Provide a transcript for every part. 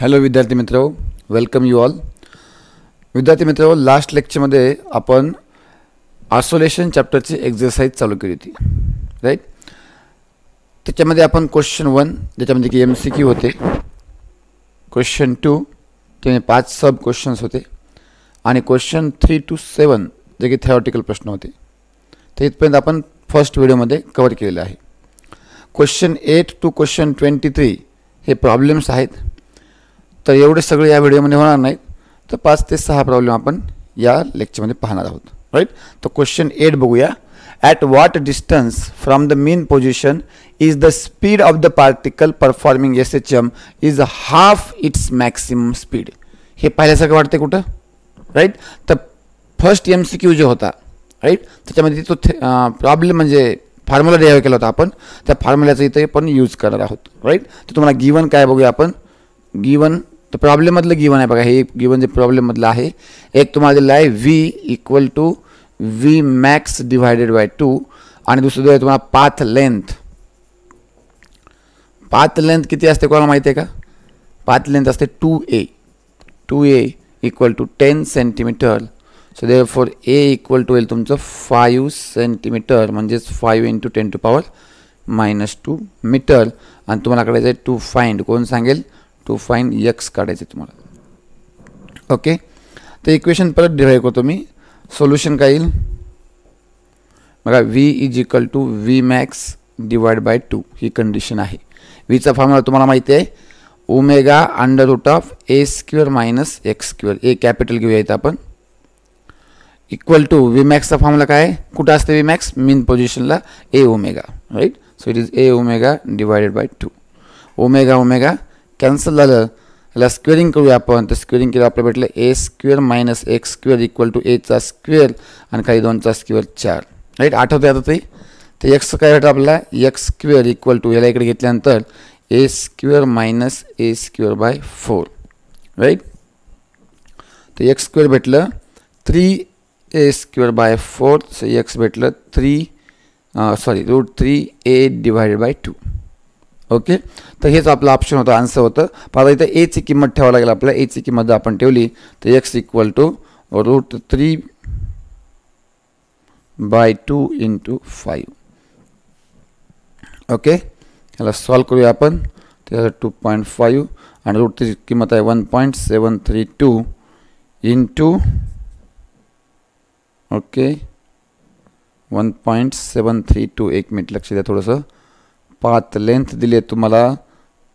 Hello विद्यार्थी मित्र welcome you all विद्यार्थी मित्र लास्ट लेक्चरमध्ये आपण आयसोलेशन चॅप्टरची एक्झरसाईज चालू केली होती राईट त्याच्यामध्ये आपण क्वेश्चन वन ज्याच्यामध्ये की एम सी क्यू होते क्वेश्चन टू त्यामध्ये पाच सब क्वेश्चन्स होते आणि question three to seven J की थेरॉटिकल प्रश्न होते ते इथपर्यंत आपण फर्स्ट व्हिडिओमध्ये कवर केलेलं आहे question eight to question twenty three हे प्रॉब्लेम्स आहेत तर एवढे सगळे या व्हिडिओमध्ये होणार नाहीत तर पाच ते सहा प्रॉब्लेम आपण या लेक्चरमध्ये पाहणार आहोत राईट तर क्वेश्चन एट बघूया at what distance from the mean position is the speed of the particle performing S H M is half its maximum speed हे पाहिल्यासारखं वाटते कुठं राईट तर फर्स्ट एम सी क्यू जो होता राईट त्याच्यामध्ये तो थे प्रॉब्लेम म्हणजे फॉर्म्युला डेव्ह केला होता आपण त्या फॉर्म्युलाचं इथे पण यूज करणार आहोत राईट तर तुम्हाला गिवन काय बघूया आपण गिवन तर प्रॉब्लेममधलं गिवन आहे बघा हे गिवन जे प्रॉब्लेममधलं आहे एक तुम्हाला दिलं आहे V equal to V max divided by two आणि दुसरं दिलं तुम्हाला पाथ लेंथ पाथ लेंथ किती असते कोणाला माहिती आहे का पाथ लेंथ असते two A two A equal to ten centimetre so they for A equal to येईल तुमचं फायू सेंटीमीटर म्हणजेच five into ten to power minus two metre आणि तुम्हाला करायचं आहे टू फाईंड कोण सांगेल टू फाईन यक्स काढायचे तुम्हाला ओके तर इक्वेशन परत डिव्हाइड करतो मी सोल्युशन काय येईल बघा V is equal to V max divide by two ही कंडिशन आहे व्हीचा फॉर्म्युला तुम्हाला माहिती आहे omega under root of A square minus X square A capital घेऊया इथं आपण इक्वल टू वी मॅक्सचा फॉर्म्युला काय आहे कुठं असते वी मॅक्स मेन पोझिशनला A omega right so it is A omega divided by two omega omega cancel झालं याला स्क्वेअरिंग करूया आपण तर स्क्वेअरिंग केलं आपल्याला भेटलं A square minus X square equal to एचा स्क्वेअर आणि खाली दोनचा स्क्वेअर चार राईट आठवते आता ते तर एक्स काय भेटतं आपल्याला एक्स स्क्वेअर इक्वल टू याला इकडे घेतल्यानंतर A square minus A square by four right तर एक्स स्क्वेअर भेटलं three A square by four X भेटलं three sorry root three A divided by two okay तर हेच आपलं ऑप्शन होतं आन्सर होतं आता इथं एची किंमत ठेवावं लागेल आपल्याला एची किंमत जर आपण ठेवली तर X equal to root three by two into five okay ह्याला सॉल्व करूया आपण त्याला टू पॉईंट फाईव्ह आणि रूट थ्री किंमत आहे one point seven three two into okay one point seven three two एक मिनिट लक्ष द्या थोडंसं पाथ लेंथ दिली आहे तुम्हाला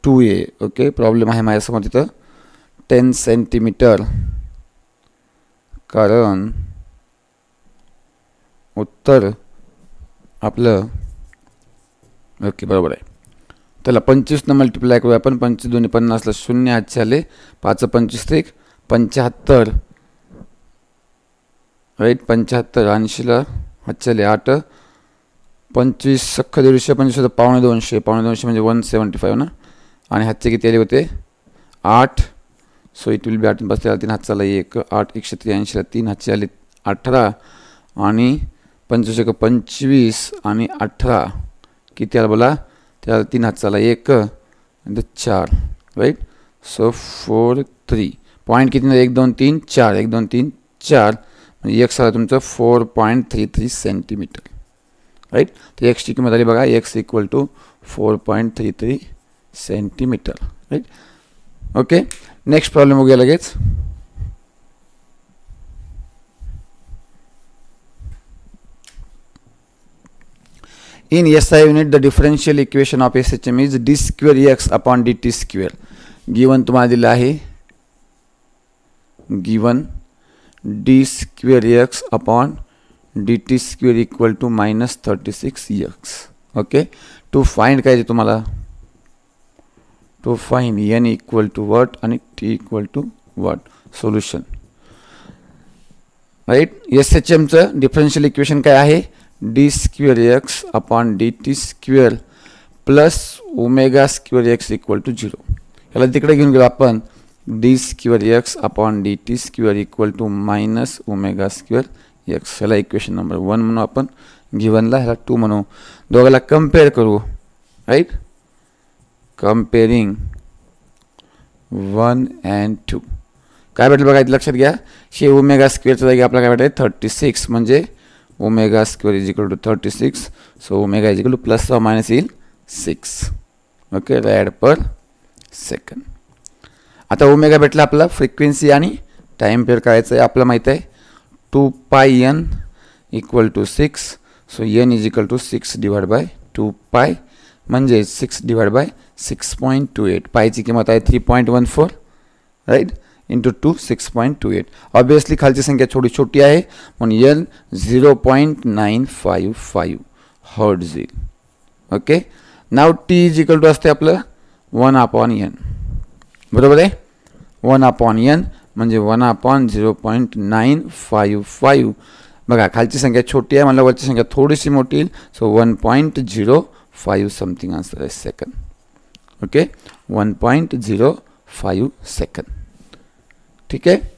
टू ए ओके प्रॉब्लेम आहे माझ्यासमोर तिथं टेन सेंटीमीटर कारण उत्तर आपलं ओके बरोबर आहे त्याला पंचवीसनं मल्टिप्लाय करूया आपण पंचवीस दोन्ही पन्नासला शून्य हातचे आले पाच पंचवीस एक पंच्याहत्तर राईट पंच्याहत्तर ऐंशीला हातचे आठ पंचवीस अख्खा दीडशे पंचवीस होतं पावणे दोनशे पावणे दोनशे म्हणजे वन सेवन्टी फाईव्ह ना आणि हातचे किती आले होते आठ सो इट विल बी आठ बसले तीन तीन हातचाला एक आठ एकशे त्र्याऐंशीला तीन हातचे आले अठरा आणि पंचवीस एक पंचवीस आणि अठरा किती आला बोला त्याला तीन हातचाला एक आणि चार right so four three point किती एक दोन तीन चार एक दोन तीन चार म्हणजे एक साला तुमचं four point three three centimetre right तर एक्सची किंमत आली बघा X equal to four point three three centimetre right okay next problem बघूया लगेच In SI unit, the differential equation of SHM is d square x upon dt square. Given तुम्हाला दिलं आहे given d square x upon D T equal to minus thirty six X okay to find काय तुम्हाला to find N equal to what आणि T equal to what solution right S H एमचं differential equation काय आहे D square X upon D T square plus omega square X equal to zero याला तिकडे घेऊन गेलो आपण D square X upon D T square equal to minus omega square X ह्याला equation number one म्हणू आपण गिवनला ह्याला टू म्हणू दोघाला कम्पेअर करू right comparing one and two काय भेटलं बघा लक्षात घ्या शे ओमेगा स्क्वेअरच्या जागी आपल्याला काय भेटेल थर्टी सिक्स म्हणजे omega square is equal to thirty six so omega is equal to plus वा मायनस येईल six okay rad per second आता ओमेगा भेटला आपला फ्रिक्वेन्सी आणि टाईम पेअर करायचं आहे आपलं माहीत आहे two pi N equal to six so N is equal to six divide by two pi म्हणजे six divide by six point two eight पायची किंमत आहे three point one four right into two six point two eight obviously खालची संख्या थोडी छोटी आहे म्हणून L zero point nine five five hertz झील okay now T is equal to असते आपलं वन अपॉन एन बरोबर आहे वन अपॉन एन म्हणजे one upon zero point nine five five बघा खालची संख्या छोटी आहे मला वरची संख्या थोडीशी मोठी येईल so one point zero five something answer आहे second okay one point zero five second ठीक आहे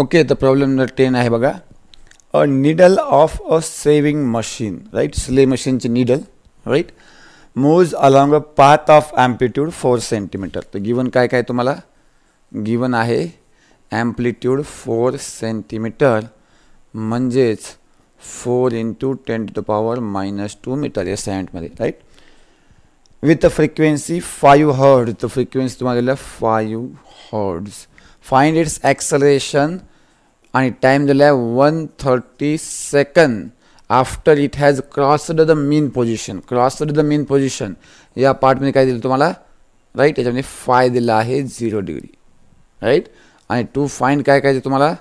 ओके तर प्रॉब्लेम नंबर टेन आहे बघा a needle of a sewing machine right स्ले मशीनची needle right moves along a path of amplitude four centimetre तर given काय काय तुम्हाला गिवन आहे ॲम्प्लिट्यूड फोर सेंटीमीटर म्हणजेच four into ten to the power minus two metre या सेंटमध्ये write with a frequency five hertz तर फ्रिक्वेन्सी तुम्हाला दिल्या five hertz find its acceleration आणि टाईम दिला आहे one thirty second after it has crossed the mean position crossed the mean position या पार्टमध्ये काय दिलं तुम्हाला राईट याच्यामध्ये फाय दिला आहे झिरो डिग्री राईट आणि टू फाईंड काय काय तुम्हाला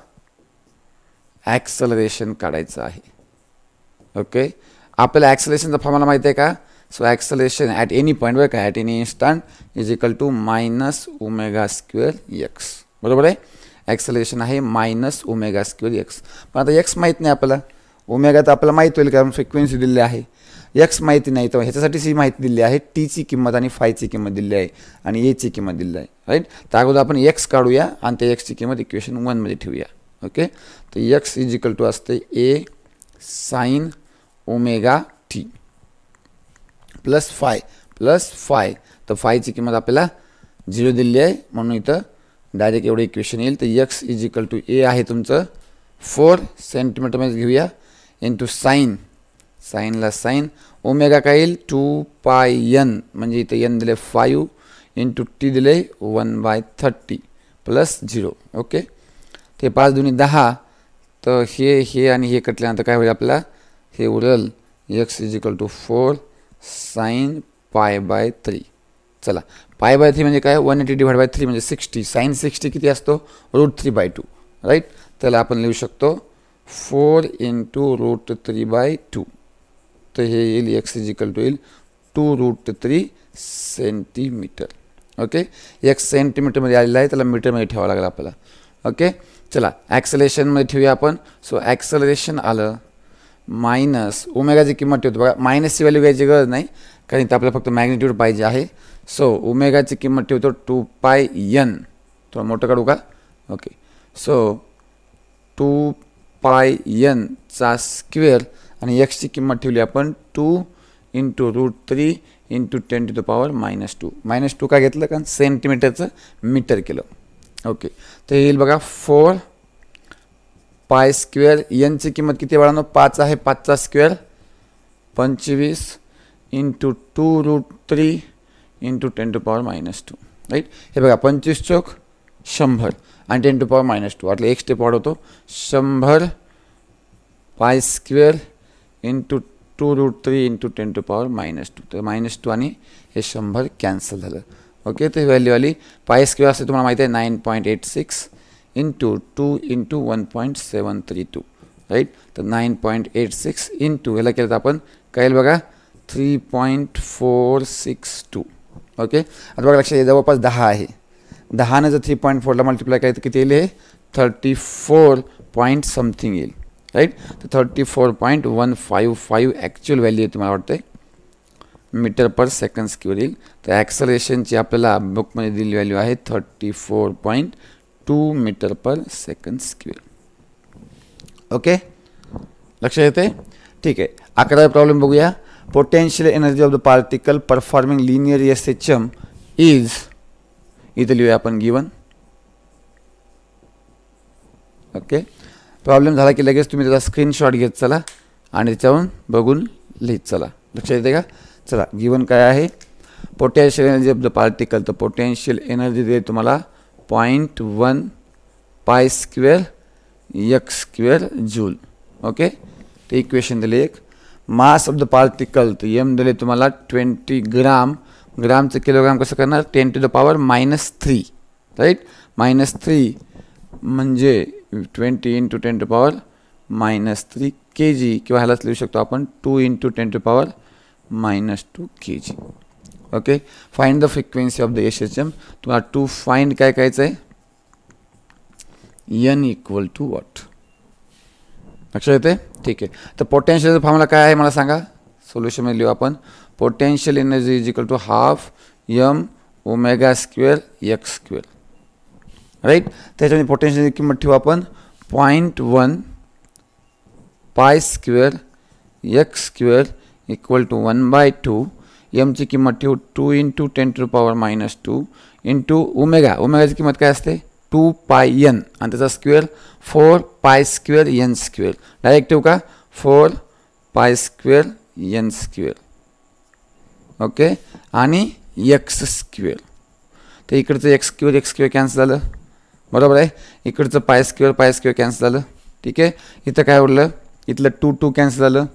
ॲक्सलरेशन काढायचं आहे ओके आपल्याला ॲक्सलेशनचा फॉर्म्युला माहिती आहे का so acceleration at any point बरं का at any instant is equal to minus omega square X बरोबर आहे ॲक्सलेशन आहे मायनस ओमेगा स्क्वेअर एक्स पण आता एक्स माहीत नाही आपल्याला ओमेगा तर आपल्याला माहीत होईल कारण फ्रिक्वेन्सी दिली आहे एक्स माहिती नाही तर ह्याच्यासाठी सी माहिती दिली आहे टीची किंमत आणि फायची किंमत दिली आहे आणि एची किंमत दिली आहे राईट तर अगोदर आपण एक्स काढूया आणि त्या एक्सची किंमत इक्वेशन वनमध्ये ठेवूया ओके तर एक्स इज इक्वल टू असते A sine omega T plus phi plus phi तर फायची किंमत आपल्याला झिरो दिली आहे म्हणून इथं डायरेक्ट एवढं इक्वेशन येईल तर X is equal to A आहे तुमचं फोर सेंटीमीटर घेऊया इंटू साईन साईनला साईन ओमेगा काय येईल टू पाय यन म्हणजे इथं यन दिले फायू इंटू टी दिले one by thirty plus zero okay ते पाच दोन्ही दहा तर हे हे आणि हे कटल्यानंतर काय होईल आपला हे उरल X is equal to four sine pi by three चला पाय बाय थ्री म्हणजे काय one eighty divide by three म्हणजे सिक्स्टी साईन सिक्स्टी किती असतो root three by two right त्याला आपण लिहू शकतो four two root three by two तर हे येईल एक्स इजिकल टू येईल two root three centimetre okay एक सेंटीमीटरमध्ये आलेला आहे त्याला मीटरमध्ये ठेवावं लागेल आपल्याला ओके चला ॲक्सलेशनमध्ये ठेवूया आपण सो ॲक्सलरेशन आलं मायनस उमेगाची किंमत ठेवतो बघा मायनसची व्हॅल्यू घ्यायची गरज नाही कारण इथं आपल्याला फक्त मॅग्निट्यूड पाहिजे आहे सो उमेगाची किंमत ठेवतो टू पाय यन थोडं मोठं काढू का okay so two pi N चा स्क्वेअर आणि एक्सची किंमत ठेवली आपण two into root three into ten to the power minus two minus two काय घेतलं कारण सेंटीमीटरचं मीटर केलं ओके तर येईल बघा फोर पाय स्क्वेअर एनची किंमत किती वेळानं पाच आहे पाचचा स्क्वेअर पंचवीस into two root three into ten to power minus two right हे बघा पंचवीस चौक शंभर आणि ten to power minus two वाटलं एक स्टेप वाढवतो शंभर pi square into two root three into ten to power minus two तर मायनस टू आणि हे शंभर कॅन्सल झालं ओके तर व्हॅल्यू आली पाय स्क्वेअर असते तुम्हाला माहिती आहे nine point eight six into two into one point seven three two right तर nine point eight six into ह्याला केलं तर आपण कळेल बघा three point four six two okay आता बघा लक्षात जवळपास दहा आहे दहानं जर थ्री पॉईंट फोरला मल्टिप्लाय केलं तर किती येईल हे थर्टी फोर पॉईंट समथिंग येईल राईट तर thirty four point one five five actual value तुम्हाला वाटते मीटर पर सेकंड स्क्यूअर येईल तर ॲक्सलेशनची आपल्याला बुकमध्ये दिली व्हॅल्यू आहे thirty four point two metre per second square okay लक्षात येते ठीक आहे अकरावा प्रॉब्लेम बघूया potential energy of the particle performing linear S H is इथे लिहूया आपण गिवन ओके प्रॉब्लेम झाला की लगेच तुम्ही त्याचा स्क्रीनशॉट घेत चला आणि त्याच्यावरून बघून लिहित चला लक्षात येते का चला गिवन काय आहे potential energy of the particle तर पोटॅन्शियल एनर्जी दे तुम्हाला point one pi square X square joule okay ते इक्वेशन दिले एक मास ऑफ द पार्टिकल तर एम दिले तुम्हाला ट्वेंटी ग्राम ग्रामचं किलोग्राम कसं करणार ten to the power minus three right minus three म्हणजे twenty into ten to power minus three K G किंवा ह्यालाच लिहू शकतो आपण two into ten to power minus two K G okay find the frequency of the S H M तुम्हाला to find काय करायचं आहे यन इक्वल टू वॉट लक्षात येते ठीक आहे तर पोटेन्शियल फॉर्मुला काय आहे मला सांगा सोल्युशनमध्ये लिहू आपण potential energy is equal to half m omega square x square right त्याच्यामध्ये पोटेन्शियलची किंमत ठेवू आपण point one pi square X square equal to one by two एमची किंमत ठेवू two into ten to power minus two into omega उमेगाची किंमत काय असते टू पाय एन आणि त्याचा square four pi square N square direct ठेवू का four pi square N square okay आणि एक्स स्क्वेअर तर इकडचं X square X square cancel झालं बरोबर आहे इकडचं pi square pi square cancel झालं ठीक आहे इथं काय उरलं इथलं टू टू कॅन्सल झालं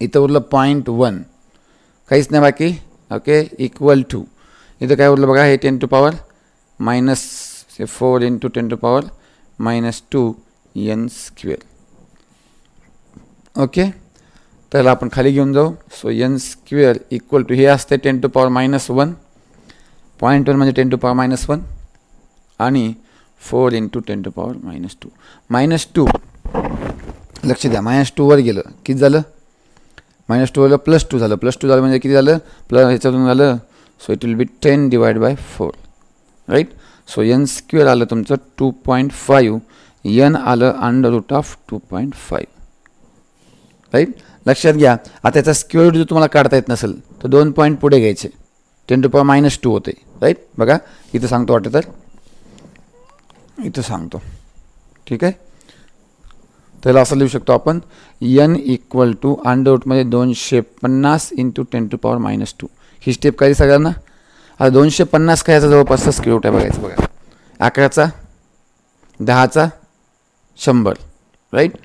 इथं उरलं पॉईंट वन काहीच नाही बाकी ओके इक्वल टू इथं काय उरलं बघा हे ten to power minus four two ten to power minus two N square okay त्याला आपण खाली घेऊन जाऊ so N square equal to हे असते ten to power minus one point one म्हणजे ten to power minus one आणि four into ten to power minus two minus two लक्ष द्या मायनस टूवर गेलं किती झालं मायनस टूवर प्लस टू झालं प्लस टू झालं म्हणजे किती झालं प्लस ह्याच्यातून झालं so it will be ten divide by four right so N square आलं तुमचं टू पॉईंट फाईव्ह एन आलं under root of two point five right लक्षात घ्या आता याचा स्क्वेअर जर तुम्हाला काढता येत नसेल तर दोन पॉईंट पुढे घ्यायचे ten to power minus two होते राईट बघा इथं सांगतो वाटतं तर इथं सांगतो ठीक आहे तर असं लिहू शकतो आपण यन इक्वल टू रूटमध्ये दोनशे पन्नास into ten to power minus two ही स्टेप काय सगळ्यांना आता दोनशे पन्नास काय याचा जवळपासचा स्क्वेअर आहे बघायचं बघा अकराचा दहाचा शंभर राईट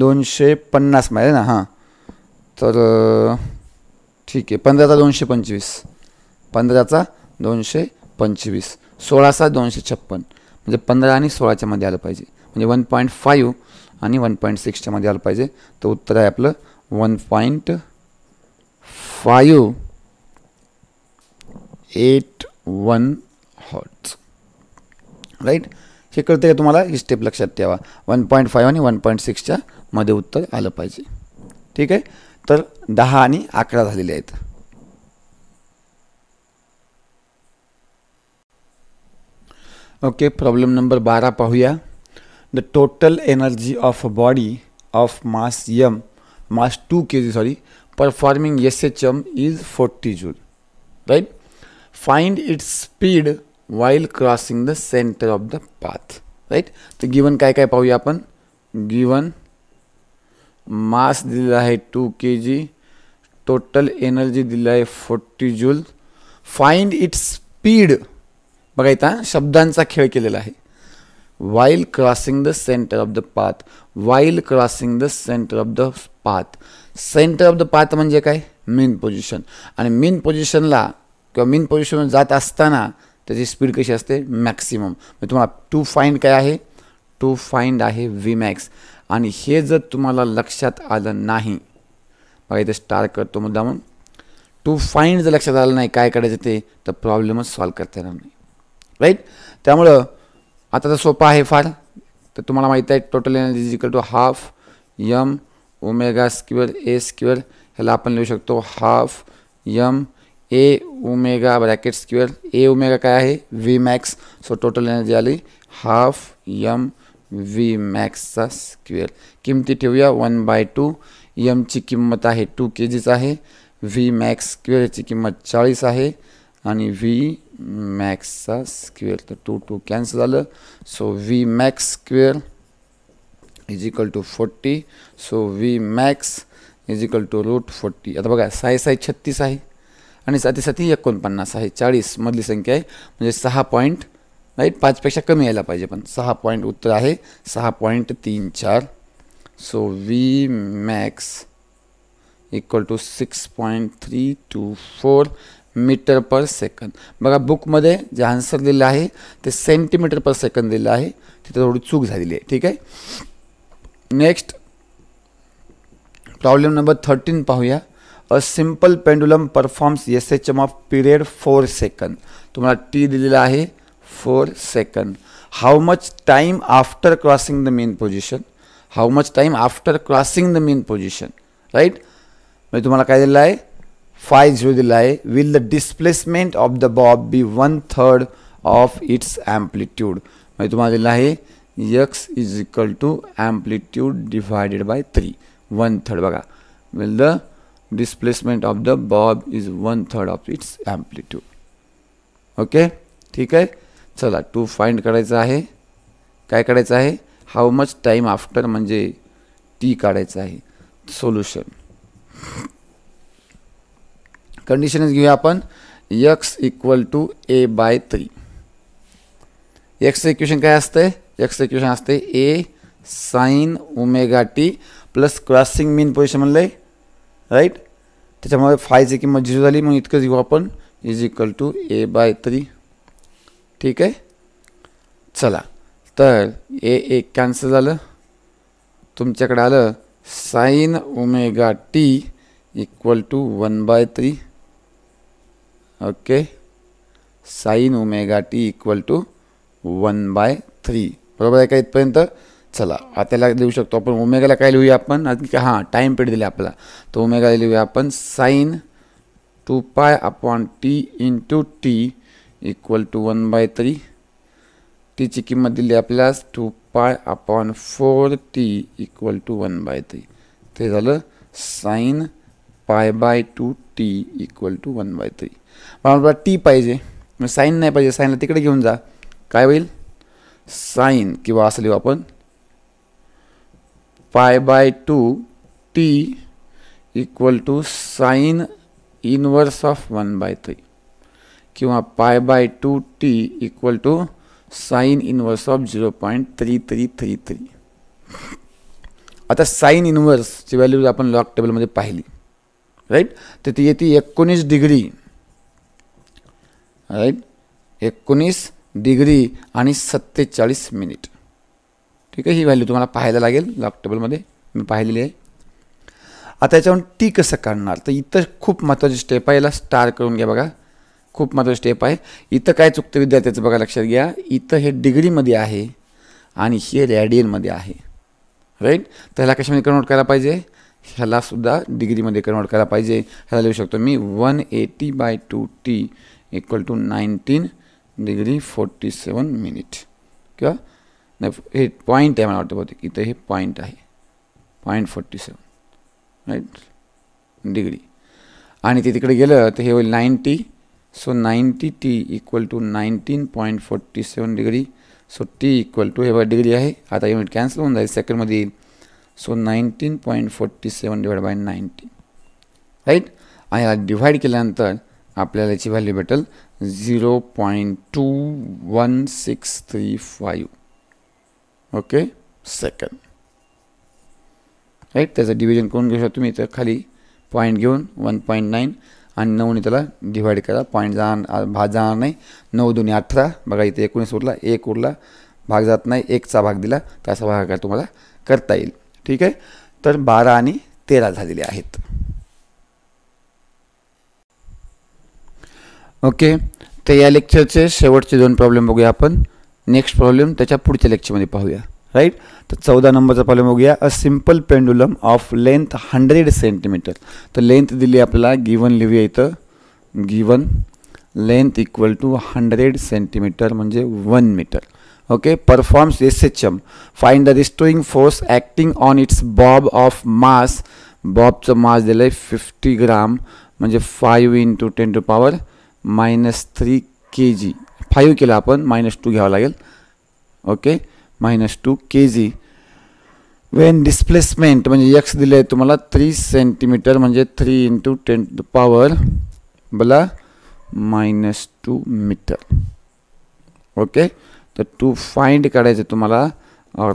दोनशे पन्नास माहिती ना हां तर ठीक आहे पंधराचा दोनशे पंचवीस पंधराचा दोनशे पंचवीस सोळाचा दोनशे छप्पन म्हणजे पंधरा आणि सोळाच्यामध्ये आलं पाहिजे म्हणजे वन पॉईंट फाईव्ह आणि वन पॉईंट सिक्सच्यामध्ये आलं पाहिजे तर उत्तर आहे आपलं one point five eight one hertz right हे कळतं का तुम्हाला ही स्टेप लक्षात ठेवा वन पॉईंट फाईव्ह आणि वन पॉईंट सिक्सच्या मध्ये उत्तर आलं पाहिजे ठीक आहे तो दहा आणि ओके प्रॉब्लम नंबर बारह पहूया the total energy of a body of mass M mass two K G sorry performing S H M is forty joule right find its speed while crossing the centre of the path right तो given का अपन given mass दिलेला आहे two K G total energy दिली आहे forty joule find it speed बघा इथं शब्दांचा खेळ केलेला आहे while crossing the centre of the path while crossing the centre of the path centre of the path म्हणजे काय मेन पोझिशन आणि मेन पोझिशनला किंवा मेन पोझिशनवर जात असताना त्याची स्पीड कशी असते मॅक्सिमम मी तुम्हाला टू फाईंड काय आहे टू फाईंड आहे व्ही मॅक्स आणि हे जर तुम्हाला लक्षात आलं नाही बघा इथे स्टार करतो मुद्दा म्हणून टू फाईंड जर लक्षात आलं नाही काय करायचं ते तर प्रॉब्लेमच सॉल्व करता येणार नाही राईट त्यामुळं आता तर सोपा आहे फार तर तुम्हाला माहीत आहे total energy is equal to half M omega square A square ह्याला आपण लिहू शकतो half M A omega bracket square A omega काय आहे V max so total energy आली हाफ यम व्ही मॅक्सचा स्क्वेअर किमती ठेवूया वन बाय टू यमची किंमत आहे टू के जीच आहे व्ही मॅक्स स्क्वेअरची किंमत चाळीस आहे आणि व्ही मॅक्सचा स्क्वेअर तर टू टू कॅन्सल झालं so V max square is equal to forty so V max is equal to root forty आता बघा साय साय छत्तीस आहे आणि साथी साथी एकोणपन्नास आहे चाळीसमधली संख्या आहे म्हणजे सहा पॉईंट राईट पाचपेक्षा कमी यायला पाहिजे पण सहा पॉईंट उत्तर आहे सहा पॉईंट तीन चार so V max equal to six point three two four metre per second बघा बुकमध्ये जे आन्सर दिलेलं आहे ते सेंटीमीटर पर सेकंद दिलेलं आहे तिथे थोडी चूक झालेली आहे ठीक आहे नेक्स्ट प्रॉब्लेम नंबर थर्टीन पाहूया a simple pendulum performs S H M of period four second तुम्हाला टी दिलेला आहे 4 second how much time after crossing the mean position how much time after crossing the mean position right me tumhala kay dilay 5 will the displacement of the bob be one third of its amplitude me tumhala dilay x is equal to amplitude divided by 3 one third baga will the displacement of the bob is one third of its amplitude okay theek चला to find करायचं आहे काय करायचं आहे how much time after म्हणजे T काढायचं आहे solution कंडिशनच घेऊया आपण X equal to A by three एक्सचं इक्वेशन काय असतंय एक्स इक्वेशन असते A sine omega T plus crossing mean position म्हणलं आहे राईट त्याच्यामुळे फायची किंमत झिरो झाली मग इतकंच घेऊ आपण is equal to A by three ठीक आहे चला तर ए एक कॅन्सल झालं तुमच्याकडे आलं sine omega T equal to one by three okay sine omega T equal to one by three बरोबर आहे का इथपर्यंत चला आता देऊ शकतो आपण ओमेगाला काय लिहूया आपण आणखी हां टाईम पिरियड दिला आपला तर ओमेगाला लिहूया आपण sine two pi upon T into T equal to one by three टीची किंमत दिली आपल्यास two pi upon four T equal to one by three ते झालं sine pi by two T equal to one by three पण आपल्याला T पाहिजे sine नाही पाहिजे साईनला तिकडे घेऊन जा काय होईल साईन किंवा असं लिहू आपण pi by two T equal to sine inverse of one by three किंवा pi by two T equal to sine inverse of zero point three three three three आता साईन इनवर्सची व्हॅल्यू आपण लॉक टेबलमध्ये पाहिली राईट तर ती येते एकोणीस डिग्री राईट एकोणीस डिग्री आणि सत्तेचाळीस मिनिट ठीक आहे ही व्हॅल्यू तुम्हाला पाहायला लागेल लॉक टेबलमध्ये मी पाहिलेली आहे आता याच्यावरून टी कसं काढणार तर इतर खूप महत्त्वाची स्टेप आहे याला स्टार करून घ्या बघा खूप महत्त्वाची स्टेप आहे इथं काय चुकतं विद्यार्थ्याचं बघा लक्षात घ्या इथं हे डिग्रीमध्ये आहे आणि हे रॅडियनमध्ये आहे राईट तर ह्याला कशामध्ये कन्वर्ट करायला पाहिजे ह्यालासुद्धा डिग्रीमध्ये कन्वर्ट करायला पाहिजे ह्याला लिहू शकतो मी one eighty by two T equal to nineteen degree forty seven minute किंवा नाही हे पॉईंट आहे मला वाटतं बहुतेक इथं हे पॉईंट आहे point forty seven right degree आणि ते तिकडे गेलं तर हे होईल ninety So 90t equal to nineteen point forty seven degree so T equal to हे व डिग्री आहे आता युनिट कॅन्सल होऊन जाईल सेकंडमध्ये येईल so nineteen point forty seven divide by nineteen right आणि याला डिव्हाइड केल्यानंतर आपल्याला याची व्हॅल्यू भेटेल zero point two one six three five okay second right त्याचं डिव्हिजन करून घेऊ शकता तुम्ही तर खाली पॉईंट घेऊन वन पॉईंट नाईन आणि नऊने त्याला डिवाईड करा पॉईंट जाणार भाग जाणार नाही नऊ दोन्ही अठरा बघा इथे एकोणीस उरला एक उरला भाग जात नाही एकचा भाग दिला त्याचा भागाकार तुम्हाला करता येईल ठीक आहे तर बारा आणि तेरा झालेले आहेत ओके तर या लेक्चरचे शेवटचे दोन प्रॉब्लेम बघूया आपण नेक्स्ट प्रॉब्लेम त्याच्या पुढच्या लेक्चरमध्ये पाहूया राईट तर चौदा नंबरचा प्रॉब्लेम बघूया a simple pendulum of length hundred centimetre तर लेंथ दिली आपल्याला गिवन लिहूया इथं given length equal to hundred centimetre म्हणजे one metre okay performs S H M find the restoring force acting on its bob of mass बॉबचं mass दिलं आहे fifty gram म्हणजे five into ten to power minus three K G five केला आपण minus two घ्यावं लागेल okay minus two K जी Wien displacement म्हणजे X दिले आहे तुम्हाला थ्री सेंटीमीटर म्हणजे थ्री इंटू टेन पॉवर बला मायनस टू मीटर ओके तर टू फाइंड काढायचं तुम्हाला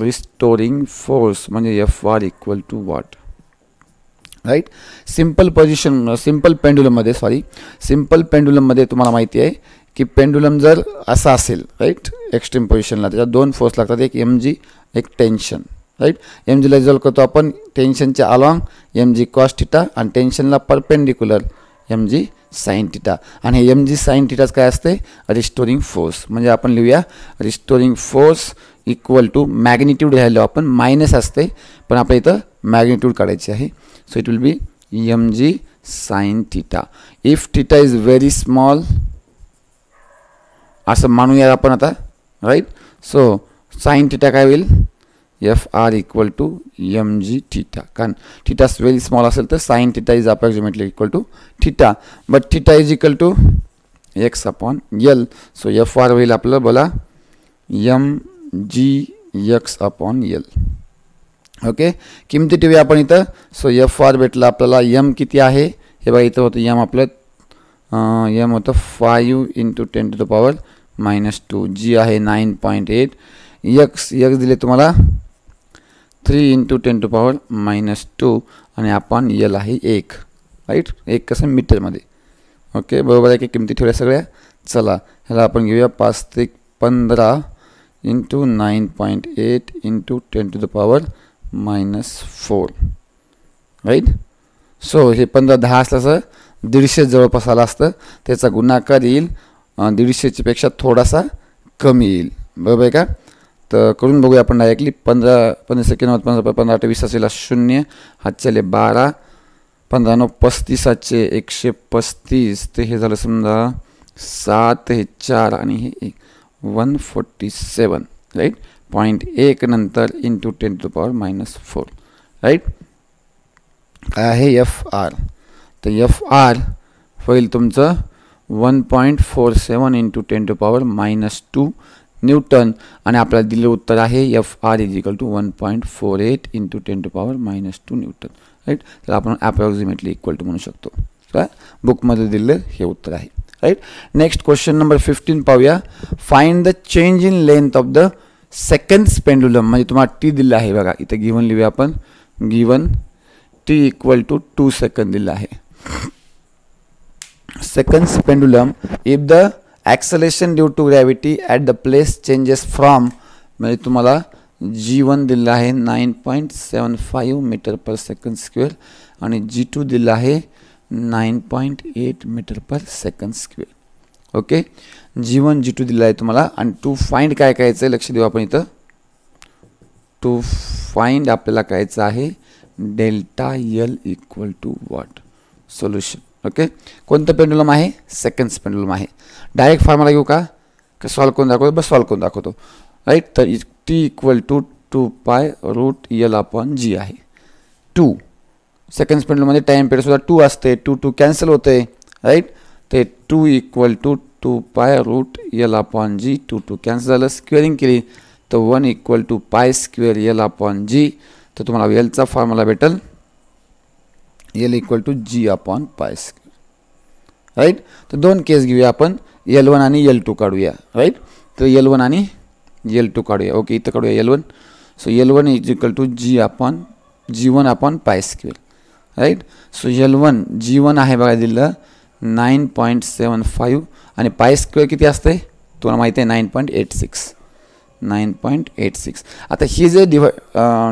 रिस्टोरिंग uh, फोर्स म्हणजे F R equal to what right simple position simple पेंडुलममध्ये सॉरी सिम्पल पेंडुलममध्ये तुम्हाला माहिती आहे की पेंडुलम जर असा असेल राईट एक्स्ट्रीम पोझिशनला त्याच्यात दोन फोर्स लागतात एक एम जी एक टेन्शन राईट एम जीला रिझॉल्व करतो आपण टेन्शनचे अलॉंग एम जी कॉस्टिटा आणि टेन्शनला perpendicular M G sine theta आणि हे एम जी साईन टिटाच काय असते रिस्टोरिंग फोर्स म्हणजे आपण लिहूया restoring force equal to magnitude घ्यायला आपण मायनस असते पण आपल्या इथं मॅग्निट्यूड काढायची आहे so it will be M G sine theta if theta is very small असं मानूया आपण आता right so sine theta ka will fr equal to mg theta can theta is very small as well sine theta is approximately equal to theta but theta is equal to x upon l so fr will apply bola mg x upon l okay किमती टीवी आपण इथं so F R भेटला आपल्याला M किती आहे हे बघा इथं होतं एम आपलं M u into 10 to the power. Minus two G आहे nine point eight X X दिले तुम्हाला three into ten to power minus two आणि आपण यल आहे एक राईट एक कसं मीटरमध्ये ओके बरोबर आहे की किमती ठेवल्या सगळ्या चला ह्याला आपण घेऊया पाच ते पंधरा into nine point eight into ten to the power minus four right so हे पंधरा दहा असल्याचं दीडशे जवळपास आलं असतं त्याचा गुणाकार येईल दीडशेच्यापेक्षा थोडासा कमी येईल बरोबर आहे का तर करून बघूया आपण डायरेक्टली पंधरा पंधरा सेकंद पंधरा पंधरा अठ्ठावीस वीस असेला शून्य हातच्याले बारा पंधरा नऊ पस्तीस एकशे पस्तीस ते हे झालं समजा सात हे चार आणि हे एक one forty seven right point एक नंतर into ten to power minus four right काय आहे एफ आर तर एफ आर होईल तुमचं one four seven into ten to power minus two newton आणि आपल्याला दिलेलं उत्तर आहे F R is equal to one point four eight into ten to power minus two newton right तर आपण अप्रॉक्झिमेटली इक्वल टू म्हणू शकतो बुकमध्ये दिलेलं हे उत्तर आहे right next question number fifteen पाहूया find the change in length of the second pendulum म्हणजे तुम्हाला टी दिलं आहे बघा इथं गिवन लिहूया आपण given T equal to two second दिलं आहे Second pendulum, if the acceleration due to gravity at the place changes from म्हणजे तुम्हाला जी वन दिलं आहे nine point seven five metre per second square आणि जी टू दिलं आहे nine point eight metre per second square okay G one G two दिलं आहे तुम्हाला आणि टू फाइंड काय करायचं आहे लक्ष देऊ आपण इथं टू फाइंड आपल्याला करायचं आहे delta L equal to what solution okay कोणतं पेंडुलम आहे सेकंड पेंडुलम आहे डायरेक्ट फॉर्म्युला घेऊ का का सॉल्व करून दाखवतो बस सॉल्व करून दाखवतो राईट तर T equal to two pi root L upon G आहे टू सेकंड पेंडुलमध्ये टाईम पिरियडसुद्धा टू असते टू टू कॅन्सल होते राईट ते two equal to two pi root L upon G two two cancel झालं स्क्वेअरिंग केली तर one equal to pi square L upon G तर तुम्हाला एलचा फॉर्म्युला भेटेल L equal to G upon pi square right तर दोन केस घेऊया आपण एल वन आणि एल टू काढूया राईट तर एल वन आणि एल टू काढूया ओके इथं काढूया L one so L one is equal to G upon G one upon pi square right so L one G one आहे बघा दिलं नाईन पॉईंट सेवन फाईव्ह आणि pi square किती असतंय तुम्हाला माहिती आहे nine point eight six nine point eight six आता ही जे डिव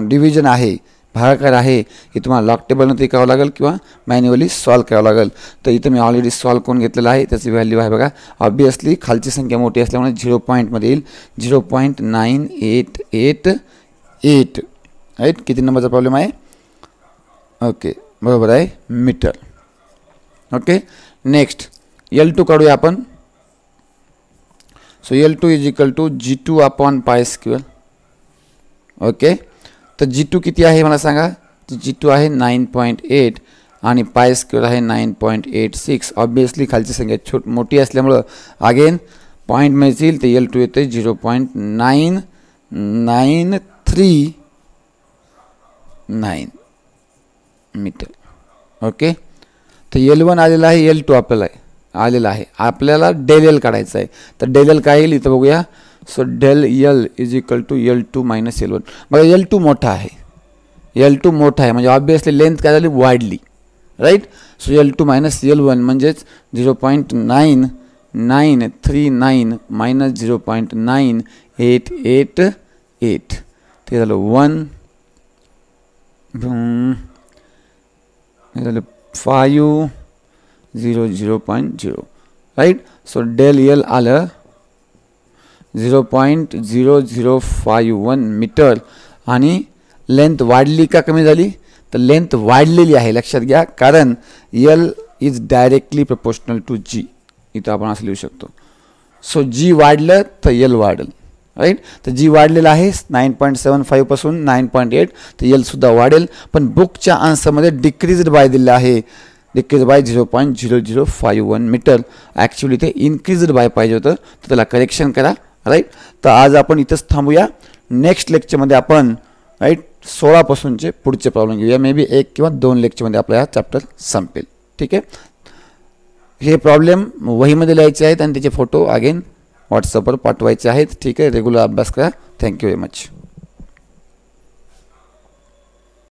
डिव्हिजन आहे भागाकार आहे हे तुम्हाला लॉक टेबलमध्ये करावं लागेल किंवा मॅन्युअली सॉल्व करावं लागेल तर इथं मी ऑलरेडी सॉल्व करून घेतलेला आहे त्याची व्हॅल्यू आहे बघा ऑब्विसली खालची संख्या मोठी असल्यामुळे झिरो पॉईंटमध्ये येईल zero point nine eight eight eight right किती नंबरचा प्रॉब्लेम आहे ओके बरोबर आहे metre okay next L two काढूया आपण so L two is equal to G two upon pi square okay तर जी टू किती आहे मला सांगा जी टू आहे नाईन पॉईंट एट आणि पाय स्क्वेअर आहे nine point eight six obviously खालची संख्या छोट मोठी असल्यामुळं अगेन पॉईंट मिळतील ते एल टू येते zero point nine nine three nine metre okay तर एल वन आलेला आहे एल टू आपल्याला आलेला आहे आपल्याला डेलेल काढायचं आहे तर डेलेल काय येईल इथं बघूया so del L is equal to L two minus L one बघा यल टू मोटा है यल टू मोटा है ऑब्विस्ली मतलब लेंथ क्या widely right so L two minus L one मजे zero point nine nine three nine minus zero point nine eight eight eight ठीक झालं one five zero zero point zero right so del L आल zero point zero zero five one metre आणि length वाढली का कमी झाली तर length वाढलेली आहे लक्षात घ्या कारण L is directly proportional to G इथं आपण असं लिहू शकतो सो जी वाढलं तर यल वाढेल राईट तर जी वाढलेलं आहे नाईन पॉईंट सेवन फाईव्हपासून नाईन पॉईंट एट तर यलसुद्धा वाढेल पण बुकच्या आन्सरमध्ये डिक्रीज बाय दिलेलं आहे decrease by zero point zero zero five one metre actually ते इन्क्रीज बाय पाहिजे होतं तर त्याला करेक्शन करा राईट तर आज आपण इथंच थांबूया नेक्स्ट लेक्चरमध्ये आपण राईट सोळापासूनचे पुढचे प्रॉब्लेम घेऊया मे बी एक किंवा दोन लेक्चरमध्ये आपला हा चॅप्टर संपेल ठीक आहे हे प्रॉब्लेम वहीमध्ये लिहायचे आहेत आणि त्याचे फोटो अगेन व्हॉट्सअपवर पाठवायचे आहेत ठीक आहे रेग्युलर अभ्यास करा थँक्यू व्हेरी मच